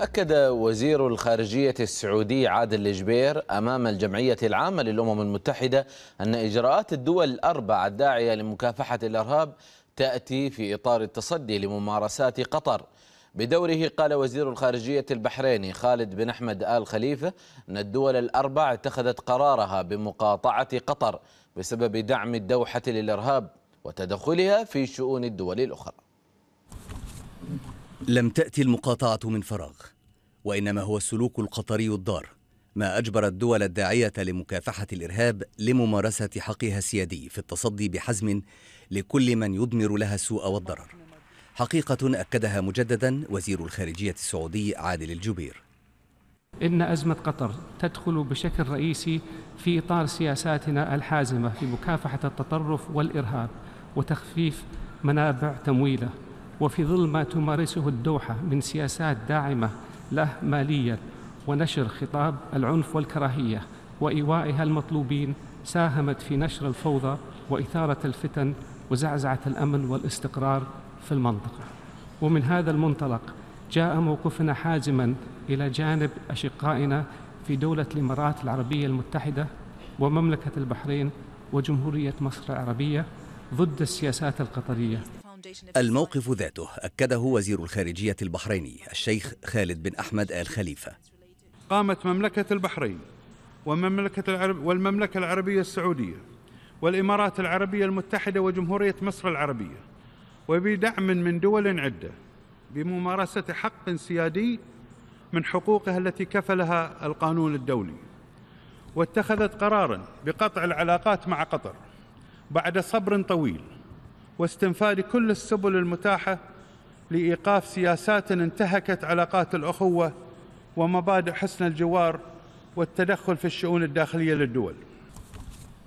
أكد وزير الخارجية السعودي عادل الجبير أمام الجمعية العامة للأمم المتحدة أن إجراءات الدول الأربع الداعية لمكافحة الإرهاب تأتي في إطار التصدي لممارسات قطر بدوره قال وزير الخارجية البحريني خالد بن أحمد آل خليفة أن الدول الأربع اتخذت قرارها بمقاطعة قطر بسبب دعم الدوحة للإرهاب وتدخلها في شؤون الدول الأخرى لم تأتي المقاطعة من فراغ وإنما هو السلوك القطري الضار ما أجبر الدول الداعية لمكافحة الإرهاب لممارسة حقها السيادي في التصدي بحزم لكل من يضمر لها السوء والضرر حقيقة أكدها مجددا وزير الخارجية السعودي عادل الجبير إن أزمة قطر تدخل بشكل رئيسي في إطار سياساتنا الحازمة في مكافحة التطرف والإرهاب وتخفيف منابع تمويله وفي ظل ما تمارسه الدوحة من سياسات داعمة له ماليا ونشر خطاب العنف والكراهية وإيوائها المطلوبين ساهمت في نشر الفوضى وإثارة الفتن وزعزعة الأمن والاستقرار في المنطقة ومن هذا المنطلق جاء موقفنا حازما إلى جانب أشقائنا في دولة الإمارات العربية المتحدة ومملكة البحرين وجمهورية مصر العربية ضد السياسات القطرية الموقف ذاته أكده وزير الخارجية البحريني الشيخ خالد بن أحمد آل خليفة قامت مملكة البحرين ومملكة العرب والمملكة العربية السعودية والإمارات العربية المتحدة وجمهورية مصر العربية وبدعم من دول عدة بممارسة حق سيادي من حقوقها التي كفلها القانون الدولي واتخذت قرارا بقطع العلاقات مع قطر بعد صبر طويل واستنفاد كل السبل المتاحة لإيقاف سياسات انتهكت علاقات الأخوة ومبادئ حسن الجوار والتدخل في الشؤون الداخلية للدول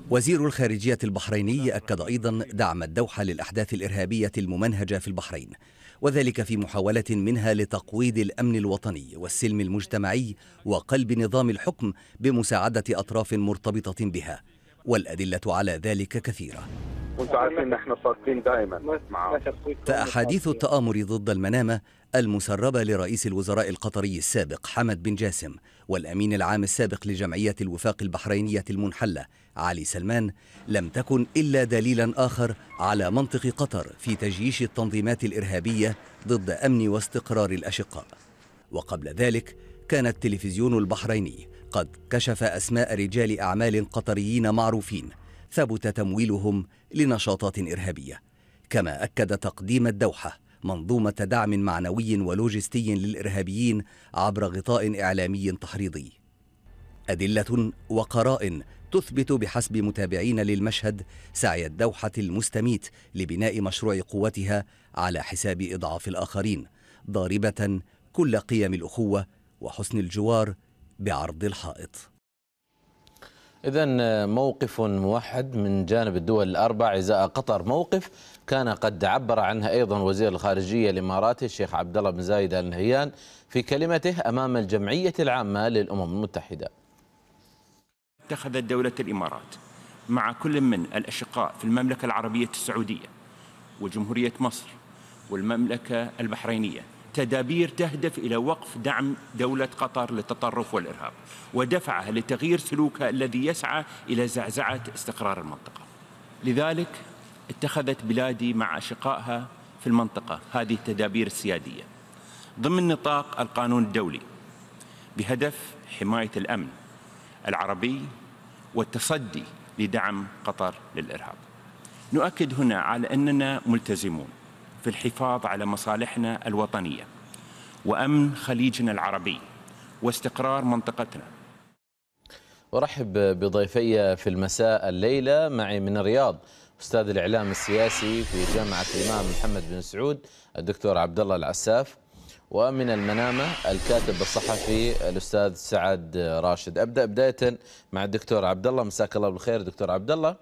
وزير الخارجية البحريني أكد أيضا دعم الدوحة للأحداث الإرهابية الممنهجة في البحرين وذلك في محاولة منها لتقويض الأمن الوطني والسلم المجتمعي وقلب نظام الحكم بمساعدة أطراف مرتبطة بها والأدلة على ذلك كثيرة عارفين احنا صادقين دائما فأحاديث التآمر ضد المنامة المسربة لرئيس الوزراء القطري السابق حمد بن جاسم والأمين العام السابق لجمعية الوفاق البحرينية المنحلة علي سلمان لم تكن إلا دليلا آخر على منطق قطر في تجييش التنظيمات الإرهابية ضد أمن واستقرار الأشقاء وقبل ذلك كان التلفزيون البحريني قد كشف أسماء رجال أعمال قطريين معروفين ثبت تمويلهم لنشاطات إرهابية كما أكد تقديم الدوحة منظومة دعم معنوي ولوجستي للإرهابيين عبر غطاء إعلامي تحريضي أدلة وقرائن تثبت بحسب متابعين للمشهد سعي الدوحة المستميت لبناء مشروع قوتها على حساب إضعاف الآخرين ضاربة كل قيم الأخوة وحسن الجوار بعرض الحائط إذا آه، موقف موحد من جانب الدول الأربع إزاء قطر موقف كان قد عبر عنها أيضا وزير الخارجية الإماراتي الشيخ عبد الله بن زايد آل نهيان في كلمته أمام الجمعية العامة للأمم المتحدة اتخذت دولة الإمارات مع كل من الأشقاء في المملكة العربية السعودية وجمهورية مصر والمملكة البحرينية تدابير تهدف إلى وقف دعم دولة قطر للتطرف والإرهاب ودفعها لتغيير سلوكها الذي يسعى إلى زعزعة استقرار المنطقة لذلك اتخذت بلادي مع أشقائها في المنطقة هذه التدابير السيادية ضمن نطاق القانون الدولي بهدف حماية الأمن العربي والتصدي لدعم قطر للإرهاب نؤكد هنا على أننا ملتزمون في الحفاظ على مصالحنا الوطنية وأمن خليجنا العربي واستقرار منطقتنا أرحب بضيفي في المساء الليلة معي من الرياض أستاذ الإعلام السياسي في جامعة الإمام محمد بن سعود الدكتور عبد الله العساف ومن المنامة الكاتب الصحفي الأستاذ سعد راشد أبدأ بداية مع الدكتور عبد الله مساك الله بالخير دكتور عبد الله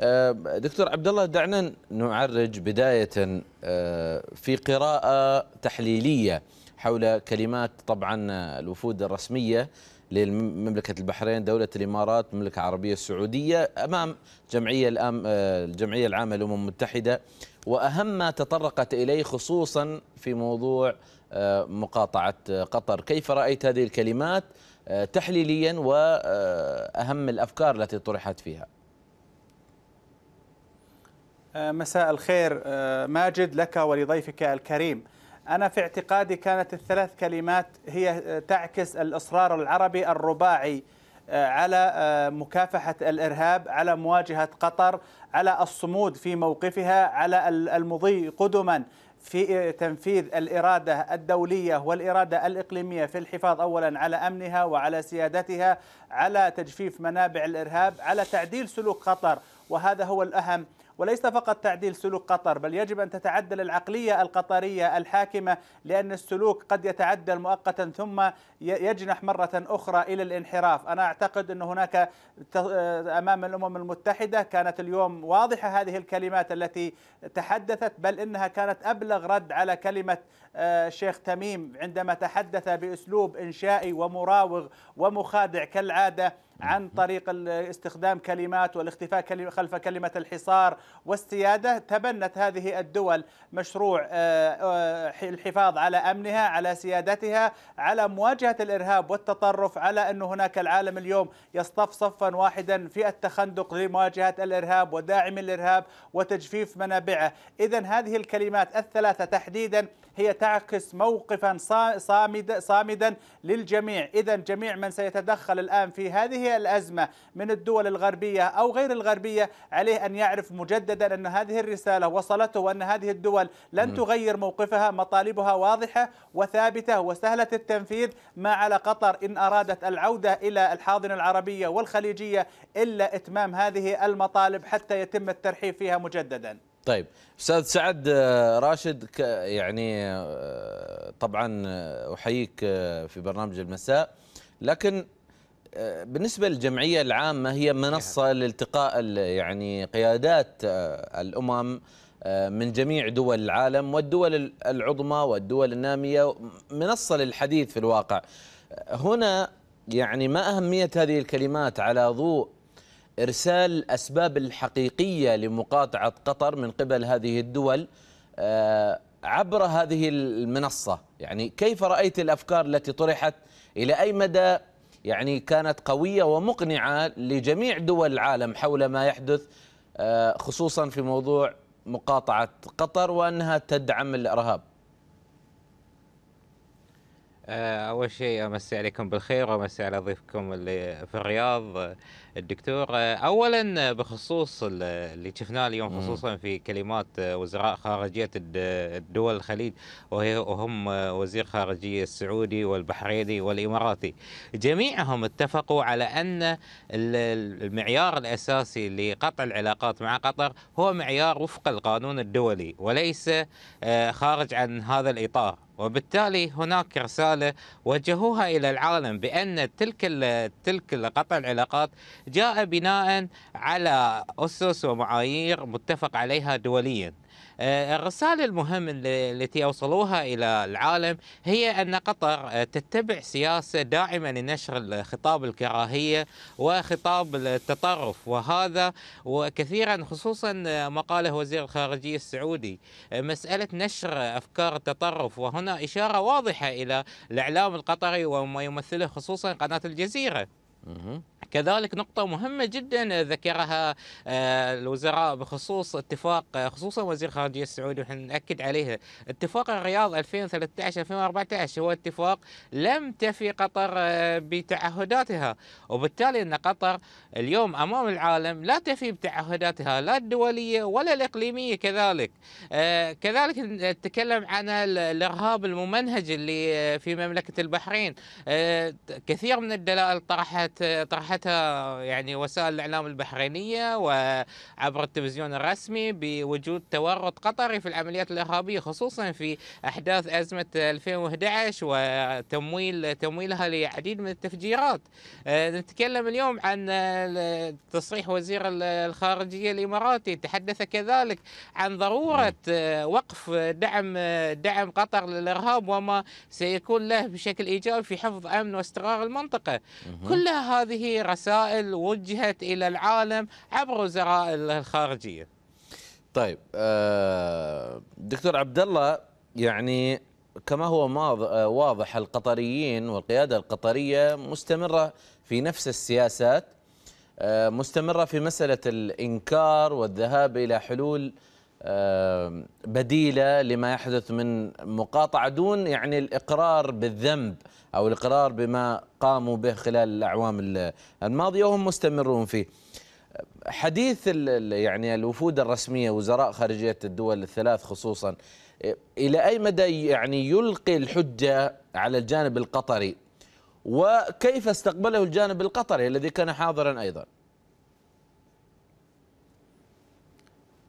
آه، دكتور عبد الله دعنا نعرج بدايه آه، في قراءه تحليليه حول كلمات طبعا الوفود الرسميه لمملكة البحرين دولة الإمارات المملكة العربية السعودية أمام جمعية الأم آه، الجمعية العامة للأمم المتحدة وأهم ما تطرقت إليه خصوصا في موضوع مقاطعة قطر كيف رأيت هذه الكلمات تحليليا وأهم الأفكار التي طرحت فيها مساء الخير آه، ماجد لك ولضيفك الكريم أنا في اعتقادي كانت الثلاث كلمات هي آه، تعكس الإصرار العربي الرباعي آه، على مكافحة الإرهاب على مواجهة قطر على الصمود في موقفها على المضي قدما في تنفيذ الإرادة الدولية والإرادة الإقليمية في الحفاظ أولا على أمنها وعلى سيادتها على تجفيف منابع الإرهاب على تعديل سلوك قطر وهذا هو الأهم وليس فقط تعديل سلوك قطر بل يجب أن تتعدل العقلية القطرية الحاكمة لأن السلوك قد يتعدل مؤقتا ثم يجنح مرة أخرى إلى الانحراف أنا أعتقد أن هناك آه، أمام الأمم المتحدة كانت اليوم واضحة هذه الكلمات التي تحدثت بل إنها كانت أبلغ رد على كلمة الشيخ آه، تميم عندما تحدث بأسلوب إنشائي ومراوغ ومخادع كالعادة عن طريق استخدام كلمات والاختفاء خلف كلمة الحصار والسيادة تبنت هذه الدول مشروع آه، آه، الحفاظ على أمنها على سيادتها على مواجهة الإرهاب والتطرف على أن هناك العالم اليوم يصطف صفا واحدا في التخندق لمواجهة الإرهاب وداعم الإرهاب وتجفيف منابعه إذا هذه الكلمات الثلاثة تحديدا هي تعكس موقفا صامد صامدا للجميع إذا جميع من سيتدخل الآن في هذه الأزمة من الدول الغربية أو غير الغربية عليه أن يعرف مجددا أن هذه الرسالة وصلته وأن هذه الدول لن تغير موقفها مطالبها واضحة وثابتة وسهلة التنفيذ ما على قطر إن أرادت العودة إلى الحاضنة العربية والخليجية إلا إتمام هذه المطالب حتى يتم الترحيب فيها مجددا طيب استاذ سعد آه، راشد يعني آه، طبعا آه، احييك في برنامج المساء لكن بالنسبه للجمعيه العامه هي منصه نعم. لالتقاء يعني قيادات الامم من جميع دول العالم والدول العظمى والدول الناميه منصه للحديث في الواقع هنا يعني ما اهميه هذه الكلمات على ضوء إرسال الأسباب الحقيقية لمقاطعة قطر من قبل هذه الدول آه، عبر هذه المنصة يعني كيف رأيت الأفكار التي طرحت إلى أي مدى يعني كانت قوية ومقنعة لجميع دول العالم حول ما يحدث آه، خصوصا في موضوع مقاطعة قطر وأنها تدعم الإرهاب آه، أول شيء أمسي عليكم بالخير وأمسي على ضيفكم اللي في الرياض الدكتور آه، اولا آه، بخصوص آه، اللي شفناه اليوم خصوصا في كلمات وزراء خارجيه الدول الخليج وهي وهم وزير خارجيه السعودي والبحريني والاماراتي جميعهم اتفقوا على ان المعيار الاساسي لقطع العلاقات مع قطر هو معيار وفق القانون الدولي وليس خارج عن هذا الاطار وبالتالي هناك رساله وجهوها الى العالم بان تلك تلك قطع العلاقات جاء بناء على أسس ومعايير متفق عليها دوليا آه، الرسالة المهمة التي أوصلوها إلى العالم هي أن قطر آه، تتبع سياسة داعمة لنشر خطاب الكراهية وخطاب التطرف وهذا وكثيرا خصوصا آه، ما قاله وزير الخارجية السعودي مسألة نشر أفكار التطرف وهنا إشارة واضحة إلى الإعلام القطري وما يمثله خصوصا قناة الجزيرة كذلك نقطة مهمة جدا ذكرها آه، الوزراء بخصوص اتفاق آه، خصوصا وزير الخارجية السعودي ونحن نأكد عليها اتفاق الرياض 2013 2014 هو اتفاق لم تفي قطر آه، بتعهداتها وبالتالي أن قطر اليوم أمام العالم لا تفي بتعهداتها لا الدولية ولا الإقليمية كذلك كذلك نتكلم عن الإرهاب الممنهج اللي في مملكة البحرين كثير من الدلائل طرحت طرحتها يعني وسائل الإعلام البحرينية وعبر التلفزيون الرسمي بوجود تورط قطري في العمليات الإرهابية خصوصا في أحداث أزمة 2011 وتمويل تمويلها لعديد من التفجيرات آه، نتكلم اليوم عن تصريح وزير الخارجية الإماراتي تحدث كذلك عن ضرورة نعم. آه، وقف دعم آه، دعم قطر للإرهاب وما سيكون له بشكل إيجابي في حفظ أمن واستقرار المنطقة كلها هذه رسائل وجهت إلى العالم عبر وزراء الخارجية طيب آه، دكتور عبد الله يعني كما هو آه، واضح القطريين والقيادة القطرية مستمرة في نفس السياسات آه، مستمرة في مسألة الإنكار والذهاب إلى حلول بديله لما يحدث من مقاطعه دون يعني الاقرار بالذنب او الاقرار بما قاموا به خلال الاعوام الماضيه وهم مستمرون فيه. حديث يعني الوفود الرسميه وزراء خارجيه الدول الثلاث خصوصا الى اي مدى يعني يلقي الحجه على الجانب القطري وكيف استقبله الجانب القطري الذي كان حاضرا ايضا؟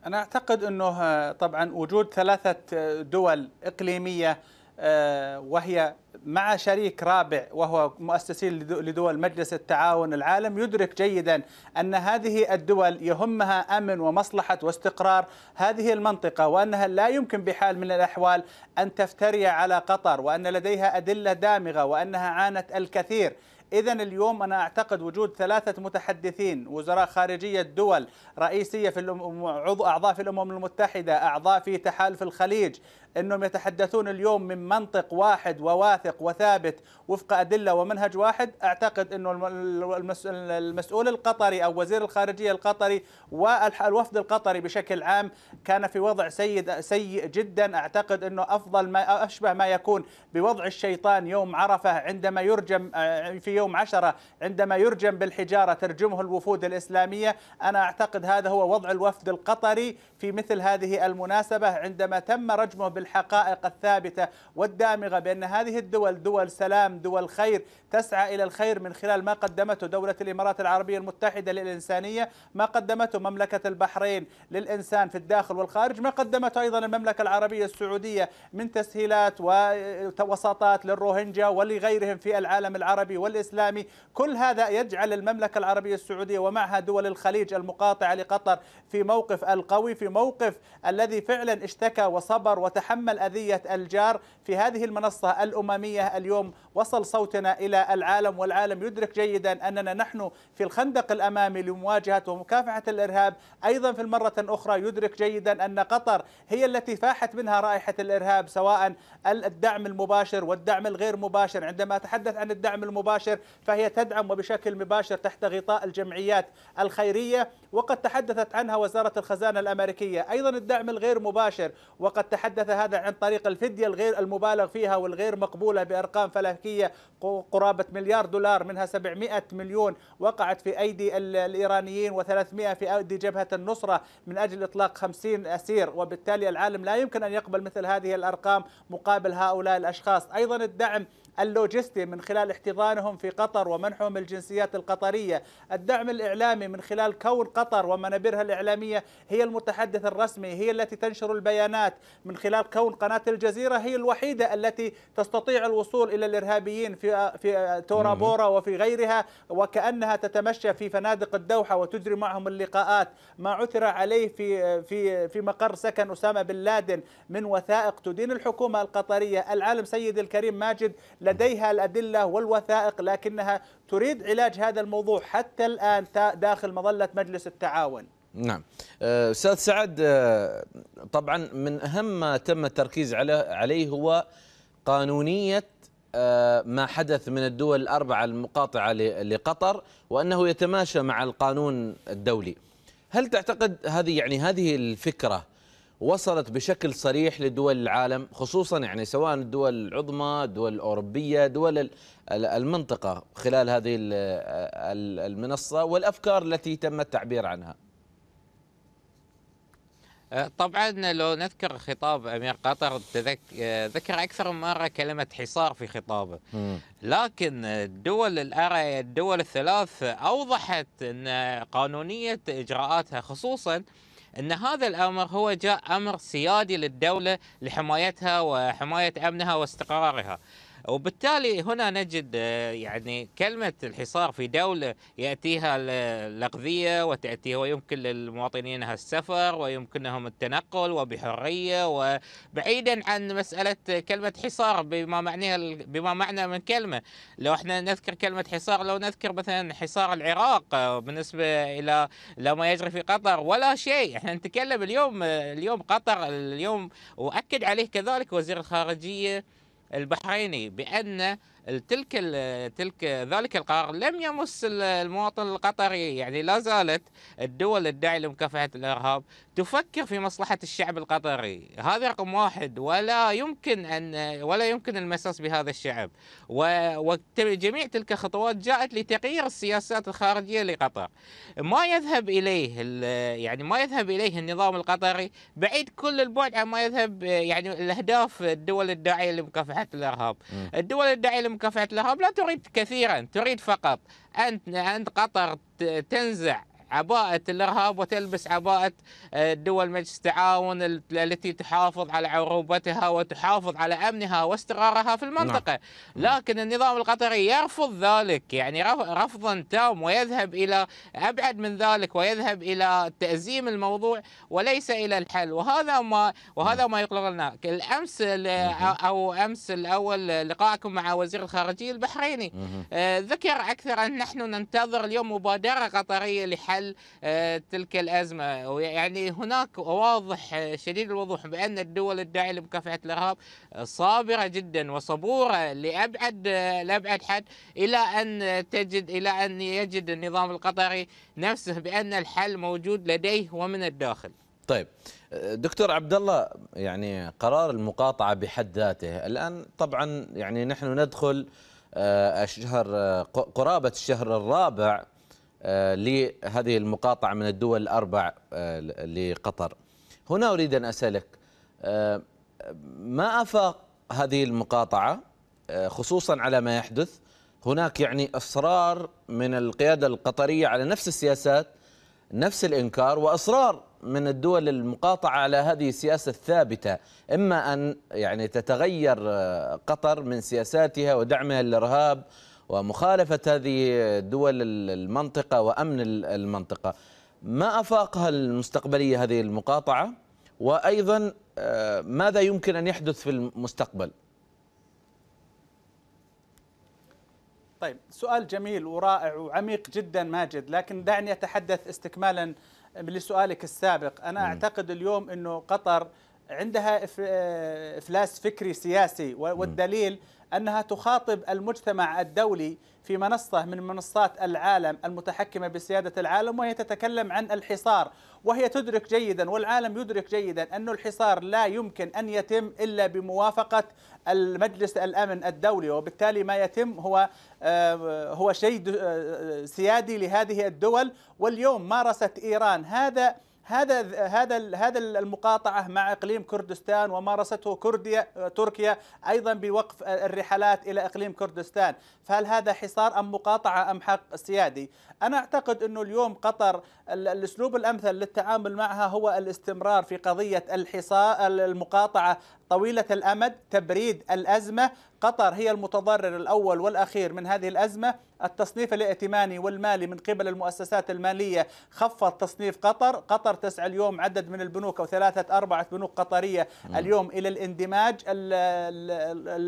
أنا أعتقد أنه آه، طبعا وجود ثلاثة آه، دول إقليمية آه، وهي مع شريك رابع وهو مؤسسين لدول مجلس التعاون العالم يدرك جيدا ان هذه الدول يهمها امن ومصلحه واستقرار هذه المنطقه وانها لا يمكن بحال من الاحوال ان تفتري على قطر وان لديها ادله دامغه وانها عانت الكثير إذا اليوم أنا أعتقد وجود ثلاثة متحدثين وزراء خارجية دول رئيسية في الأم... أعضاء في الأمم المتحدة أعضاء في تحالف الخليج أنهم يتحدثون اليوم من منطق واحد وواثق وثابت وفق أدلة ومنهج واحد أعتقد أنه المسؤول القطري أو وزير الخارجية القطري والوفد القطري بشكل عام كان في وضع سيد سيء جدا أعتقد أنه أفضل ما أشبه ما يكون بوضع الشيطان يوم عرفة عندما يرجم آه، في يوم عشرة عندما يرجم بالحجارة ترجمه الوفود الإسلامية أنا أعتقد هذا هو وضع الوفد القطري في مثل هذه المناسبة عندما تم رجمه بالحقائق الثابتة والدامغة بأن هذه الدول دول سلام دول خير تسعى إلى الخير من خلال ما قدمته دولة الإمارات العربية المتحدة للإنسانية ما قدمته مملكة البحرين للإنسان في الداخل والخارج ما قدمته أيضا المملكة العربية السعودية من تسهيلات ووساطات للروهينجا ولغيرهم في العالم العربي والإسلامي الإسلامي كل هذا يجعل المملكة العربية السعودية ومعها دول الخليج المقاطعة لقطر في موقف القوي في موقف الذي فعلا اشتكى وصبر وتحمل أذية الجار في هذه المنصة الأممية اليوم وصل صوتنا إلى العالم والعالم يدرك جيدا أننا نحن في الخندق الأمامي لمواجهة ومكافحة الإرهاب أيضا في المرة أخرى يدرك جيدا أن قطر هي التي فاحت منها رائحة الإرهاب سواء الدعم المباشر والدعم الغير مباشر عندما أتحدث عن الدعم المباشر فهي تدعم وبشكل مباشر تحت غطاء الجمعيات الخيرية وقد تحدثت عنها وزارة الخزانة الأمريكية أيضا الدعم الغير مباشر وقد تحدث هذا عن طريق الفدية الغير المبالغ فيها والغير مقبولة بأرقام فلكية قرابة مليار دولار منها 700 مليون وقعت في أيدي الإيرانيين و300 في أيدي جبهة النصرة من أجل إطلاق 50 أسير وبالتالي العالم لا يمكن أن يقبل مثل هذه الأرقام مقابل هؤلاء الأشخاص أيضا الدعم اللوجستي من خلال احتضانهم في قطر ومنحهم الجنسيات القطرية الدعم الإعلامي من خلال كون قطر ومنابرها الإعلامية هي المتحدث الرسمي هي التي تنشر البيانات من خلال كون قناة الجزيرة هي الوحيدة التي تستطيع الوصول إلى الإرهابيين في في تورابورا وفي غيرها وكأنها تتمشى في فنادق الدوحة وتجري معهم اللقاءات ما عثر عليه في في في مقر سكن أسامة بن لادن من وثائق تدين الحكومة القطرية العالم سيد الكريم ماجد لديها الأدلة والوثائق لكنها تريد علاج هذا الموضوع حتى الآن داخل مظلة مجلس التعاون نعم آه، أستاذ سعد آه، طبعا من أهم ما تم التركيز عليه هو قانونية آه، ما حدث من الدول الأربعة المقاطعة لقطر وأنه يتماشى مع القانون الدولي هل تعتقد هذه يعني هذه الفكرة وصلت بشكل صريح لدول العالم خصوصا يعني سواء الدول العظمى الدول الأوروبية دول المنطقة خلال هذه المنصة والأفكار التي تم التعبير عنها أه، طبعا لو نذكر خطاب امير قطر أه، ذكر اكثر من مره كلمه حصار في خطابه لكن الدول الدول الثلاث اوضحت ان قانونيه اجراءاتها خصوصا أن هذا الأمر هو جاء أمر سيادي للدولة لحمايتها وحماية أمنها واستقرارها وبالتالي هنا نجد آه، يعني كلمة الحصار في دولة يأتيها الأغذية وتأتيها ويمكن للمواطنينها السفر ويمكنهم التنقل وبحرية وبعيدا عن مسألة كلمة حصار بما معنيها بما معنى من كلمة لو احنا نذكر كلمة حصار لو نذكر مثلا حصار العراق آه، بالنسبة إلى لما يجري في قطر ولا شيء احنا نتكلم اليوم آه، اليوم قطر اليوم وأكد عليه كذلك وزير الخارجية البحريني بأن تلك تلك ذلك القرار لم يمس المواطن القطري يعني لا زالت الدول الداعيه لمكافحه الارهاب تفكر في مصلحه الشعب القطري هذا رقم واحد ولا يمكن ان ولا يمكن المساس بهذا الشعب وجميع تلك الخطوات جاءت لتغيير السياسات الخارجيه لقطر ما يذهب اليه يعني ما يذهب اليه النظام القطري بعيد كل البعد عن ما يذهب يعني الاهداف الدول الداعيه لمكافحه الارهاب الدول الداعيه مكافاه لا تريد كثيرا تريد فقط ان قطر تنزع عباءة الإرهاب وتلبس عباءة آه، دول مجلس التعاون التي تحافظ على عروبتها وتحافظ على أمنها واستقرارها في نعم. المنطقة لكن النظام القطري يرفض ذلك يعني رفضا تام ويذهب إلى أبعد من ذلك ويذهب إلى تأزيم الموضوع وليس إلى الحل وهذا ما وهذا ما يقلق لنا الأمس أو أمس الأول لقائكم مع وزير الخارجية البحريني آه، ذكر أكثر أن نحن ننتظر اليوم مبادرة قطرية لحل حل آه، تلك الأزمة يعني هناك واضح آه، شديد الوضوح بأن الدول الداعية لمكافحة الإرهاب صابرة جدا وصبورة لأبعد آه، لأبعد حد إلى أن تجد إلى أن يجد النظام القطري نفسه بأن الحل موجود لديه ومن الداخل طيب دكتور عبد الله يعني قرار المقاطعه بحد ذاته الان طبعا يعني نحن ندخل الشهر قرابه الشهر الرابع آه، لهذه المقاطعة من الدول الأربع آه، لقطر هنا أريد أن أسألك آه، ما أفاق هذه المقاطعة خصوصا على ما يحدث هناك يعني إصرار من القيادة القطرية على نفس السياسات نفس الإنكار وإصرار من الدول المقاطعة على هذه السياسة الثابتة إما أن يعني تتغير قطر من سياساتها ودعمها للإرهاب ومخالفة هذه دول المنطقة وأمن المنطقة ما أفاقها المستقبلية هذه المقاطعة وأيضا آه، ماذا يمكن أن يحدث في المستقبل طيب سؤال جميل ورائع وعميق جدا ماجد لكن دعني أتحدث استكمالا لسؤالك السابق أنا م. أعتقد اليوم أنه قطر عندها آه، إفلاس فكري سياسي والدليل م. أنها تخاطب المجتمع الدولي في منصة من منصات العالم المتحكمة بسيادة العالم وهي تتكلم عن الحصار وهي تدرك جيدا والعالم يدرك جيدا أن الحصار لا يمكن أن يتم إلا بموافقة المجلس الأمن الدولي وبالتالي ما يتم هو آه، هو شيء آه، سيادي لهذه الدول واليوم مارست إيران هذا هذا هذا هذا المقاطعه مع اقليم كردستان ومارسته كرديا تركيا ايضا بوقف الرحلات الى اقليم كردستان، فهل هذا حصار ام مقاطعه ام حق سيادي؟ انا اعتقد انه اليوم قطر الاسلوب الامثل للتعامل معها هو الاستمرار في قضيه الحصار المقاطعه طويلة الأمد تبريد الأزمة قطر هي المتضرر الأول والأخير من هذه الأزمة التصنيف الائتماني والمالي من قبل المؤسسات المالية خفض تصنيف قطر قطر تسعى اليوم عدد من البنوك أو ثلاثة أربعة بنوك قطرية اليوم إلى الاندماج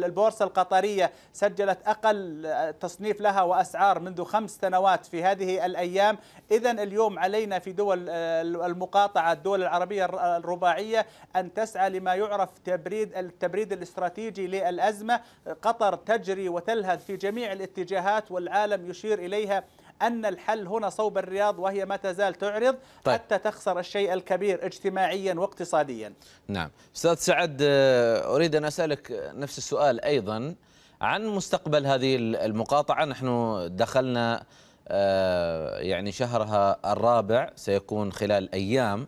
البورصة القطرية سجلت أقل تصنيف لها وأسعار منذ خمس سنوات في هذه الأيام إذا اليوم علينا في دول المقاطعة الدول العربية الرباعية أن تسعى لما يعرف تبريد التبريد التبريد الاستراتيجي للأزمة قطر تجري وتلهث في جميع الاتجاهات والعالم يشير إليها أن الحل هنا صوب الرياض وهي ما تزال تعرض طيب. حتى تخسر الشيء الكبير اجتماعيا واقتصاديا نعم أستاذ سعد آه، أريد أن أسألك نفس السؤال أيضا عن مستقبل هذه المقاطعة نحن دخلنا آه، يعني شهرها الرابع سيكون خلال أيام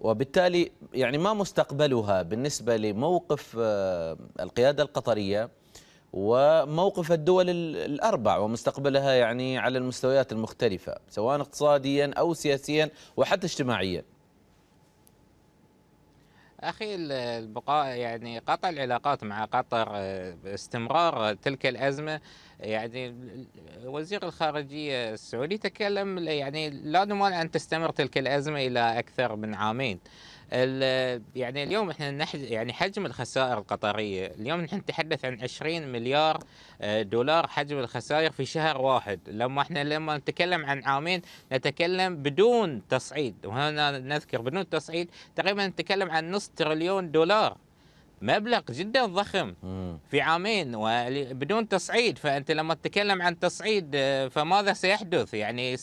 وبالتالي يعني ما مستقبلها بالنسبة لموقف آه، القيادة القطرية وموقف الدول الأربع ومستقبلها يعني على المستويات المختلفة سواء اقتصاديا أو سياسيا وحتى اجتماعيا اخي البقاء يعني قطع العلاقات مع قطر آه، باستمرار تلك الازمه يعني وزير الخارجية السعودي تكلم يعني لا نمانع أن تستمر تلك الأزمة إلى أكثر من عامين يعني اليوم احنا نحج يعني حجم الخسائر القطريه، اليوم نحن نتحدث عن 20 مليار آه، دولار حجم الخسائر في شهر واحد، لما احنا لما نتكلم عن عامين نتكلم بدون تصعيد، وهنا نذكر بدون تصعيد تقريبا نتكلم عن نصف تريليون دولار مبلغ جدا ضخم في عامين وبدون تصعيد فانت لما تتكلم عن تصعيد آه، فماذا سيحدث يعني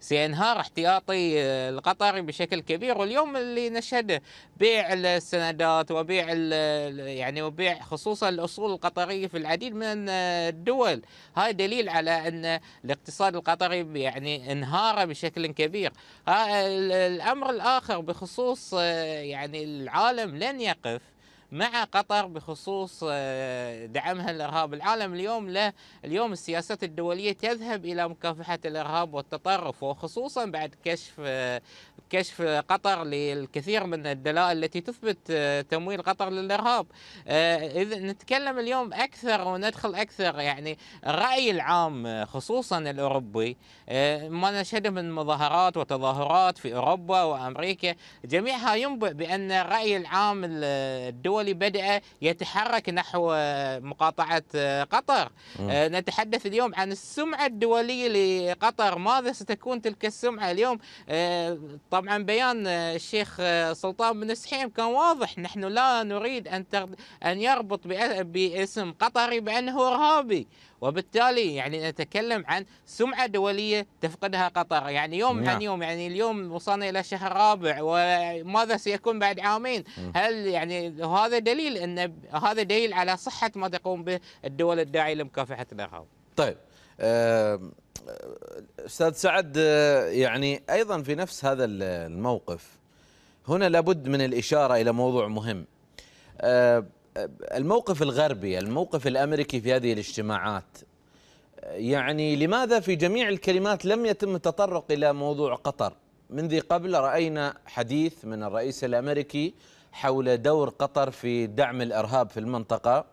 سينهار احتياطي آه، القطري بشكل كبير واليوم اللي نشهده بيع السندات وبيع يعني وبيع خصوصا الاصول القطريه في العديد من الدول هاي دليل على ان الاقتصاد القطري يعني انهار بشكل كبير الامر الاخر بخصوص آه، يعني العالم لن يقف مع قطر بخصوص آه، دعمها للارهاب، العالم اليوم له اليوم السياسات الدوليه تذهب الى مكافحه الارهاب والتطرف وخصوصا بعد كشف آه، كشف قطر للكثير من الدلائل التي تثبت آه، تمويل قطر للارهاب. اذا نتكلم اليوم اكثر وندخل اكثر يعني الراي العام خصوصا الاوروبي ما نشهده من مظاهرات وتظاهرات في اوروبا وامريكا جميعها ينبئ بان الراي العام الدولي الدولي بدأ يتحرك نحو آه، مقاطعة آه، قطر آه، نتحدث اليوم عن السمعة الدولية لقطر ماذا ستكون تلك السمعة اليوم طبعا بيان الشيخ سلطان بن سحيم كان واضح نحن لا نريد أن أن يربط باسم قطري بأنه إرهابي وبالتالي يعني نتكلم عن سمعة دولية تفقدها قطر يعني يوم عن نعم. يوم يعني اليوم وصلنا إلى شهر رابع وماذا سيكون بعد عامين هل يعني هذا هذا دليل ان هذا دليل على صحه ما تقوم به الدول الداعيه لمكافحه الارهاب. طيب آه، استاذ سعد آه، يعني ايضا في نفس هذا الموقف هنا لابد من الاشاره الى موضوع مهم. آه، الموقف الغربي، الموقف الامريكي في هذه الاجتماعات يعني لماذا في جميع الكلمات لم يتم التطرق الى موضوع قطر؟ من ذي قبل راينا حديث من الرئيس الامريكي حول دور قطر في دعم الارهاب في المنطقه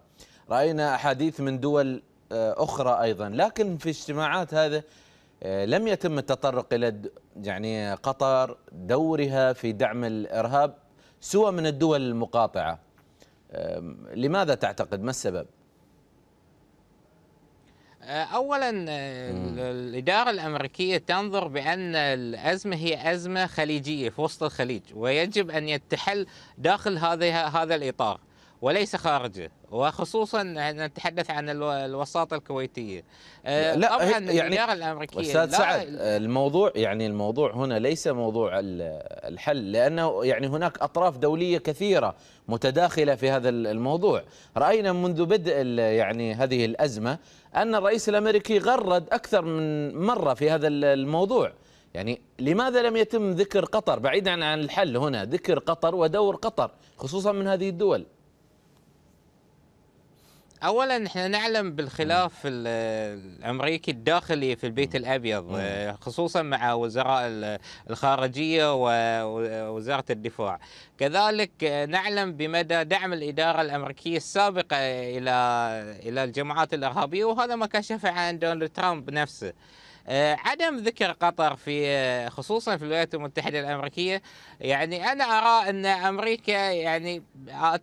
راينا احاديث من دول آه، اخرى ايضا لكن في اجتماعات هذا آه، لم يتم التطرق الى يعني قطر دورها في دعم الارهاب سوى من الدول المقاطعه لماذا تعتقد ما السبب آه، اولا آه، الاداره الامريكيه تنظر بان الازمه هي ازمه خليجيه في وسط الخليج ويجب ان يتحل داخل هذا هذا الاطار وليس خارجه وخصوصا نتحدث عن الوساطه الكويتيه آه، لا طبعا يعني الاداره الامريكيه استاذ سعد الموضوع يعني الموضوع هنا ليس موضوع الحل لانه يعني هناك اطراف دوليه كثيره متداخله في هذا الموضوع راينا منذ بدء يعني هذه الازمه أن الرئيس الأمريكي غرد أكثر من مرة في هذا الموضوع يعني لماذا لم يتم ذكر قطر بعيدا عن الحل هنا ذكر قطر ودور قطر خصوصا من هذه الدول اولا احنا نعلم بالخلاف الامريكي الداخلي في البيت الابيض آه، خصوصا مع وزراء الخارجيه ووزاره الدفاع كذلك آه، نعلم بمدى دعم الاداره الامريكيه السابقه الى الى الجماعات الارهابيه وهذا ما كشف عن دونالد ترامب نفسه آه، عدم ذكر قطر في آه، خصوصا في الولايات المتحده الامريكيه يعني انا ارى ان امريكا يعني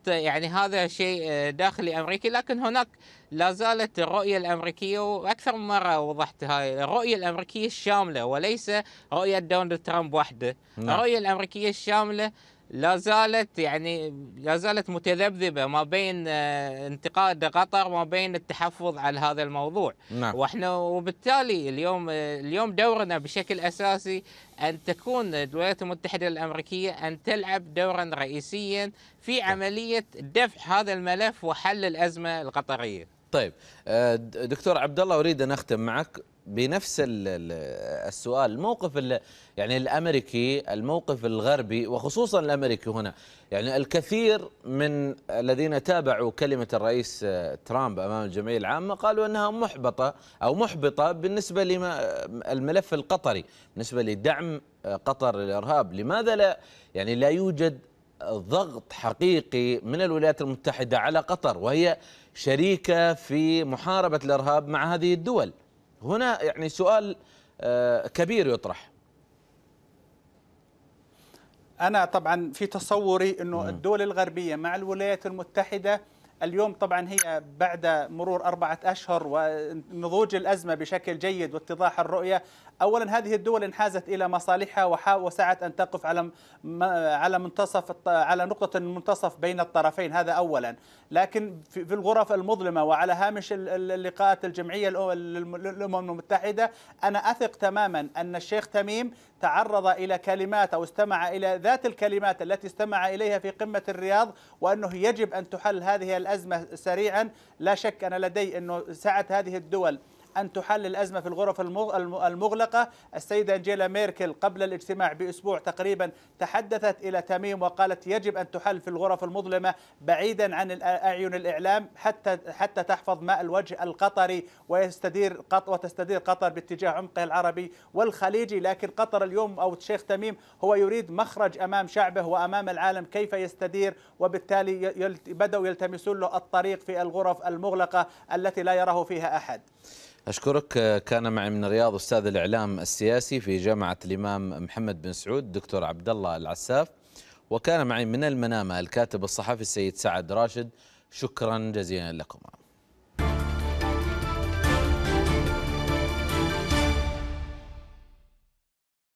يعني هذا شيء آه، داخلي امريكي لكن هناك لا زالت الرؤية الأمريكية وأكثر من مرة وضحت هاي الرؤية الأمريكية الشاملة وليس رؤية دونالد ترامب وحده نعم. الرؤية الأمريكية الشاملة لا زالت يعني لا زالت متذبذبه ما بين آه، انتقاد قطر وما بين التحفظ على هذا الموضوع نعم. واحنا وبالتالي اليوم آه، اليوم دورنا بشكل اساسي ان تكون الولايات المتحده الامريكيه ان تلعب دورا رئيسيا في طيب. عمليه دفع هذا الملف وحل الازمه القطريه طيب آه، دكتور عبد الله اريد ان اختم معك بنفس السؤال الموقف يعني الامريكي الموقف الغربي وخصوصا الامريكي هنا يعني الكثير من الذين تابعوا كلمه الرئيس ترامب امام الجمعيه العامه قالوا انها محبطه او محبطه بالنسبه للملف القطري بالنسبه لدعم قطر للارهاب لماذا لا يعني لا يوجد ضغط حقيقي من الولايات المتحده على قطر وهي شريكه في محاربه الارهاب مع هذه الدول هنا يعني سؤال آه، كبير يطرح انا طبعا في تصوري انه الدول الغربيه مع الولايات المتحده اليوم طبعا هي بعد مرور أربعة أشهر ونضوج الأزمة بشكل جيد واتضاح الرؤية أولا هذه الدول انحازت إلى مصالحها وسعت أن تقف على على منتصف على نقطة المنتصف بين الطرفين هذا أولا لكن في الغرف المظلمة وعلى هامش اللقاءات الجمعية للأمم المتحدة أنا أثق تماما أن الشيخ تميم تعرض إلى كلمات أو استمع إلى ذات الكلمات التي استمع إليها في قمة الرياض وأنه يجب أن تحل هذه الأزمة سريعا لا شك أن لدي أنه سعة هذه الدول أن تحل الأزمة في الغرف المغلقة السيدة أنجيلا ميركل قبل الاجتماع بأسبوع تقريبا تحدثت إلى تميم وقالت يجب أن تحل في الغرف المظلمة بعيدا عن أعين الإعلام حتى حتى تحفظ ماء الوجه القطري ويستدير قط وتستدير قطر باتجاه عمقها العربي والخليجي لكن قطر اليوم أو الشيخ تميم هو يريد مخرج أمام شعبه وأمام العالم كيف يستدير وبالتالي بدأوا يلتمسون له الطريق في الغرف المغلقة التي لا يراه فيها أحد أشكرك كان معي من الرياض أستاذ الإعلام السياسي في جامعة الإمام محمد بن سعود دكتور عبد الله العساف وكان معي من المنامة الكاتب الصحفي السيد سعد راشد شكرا جزيلا لكم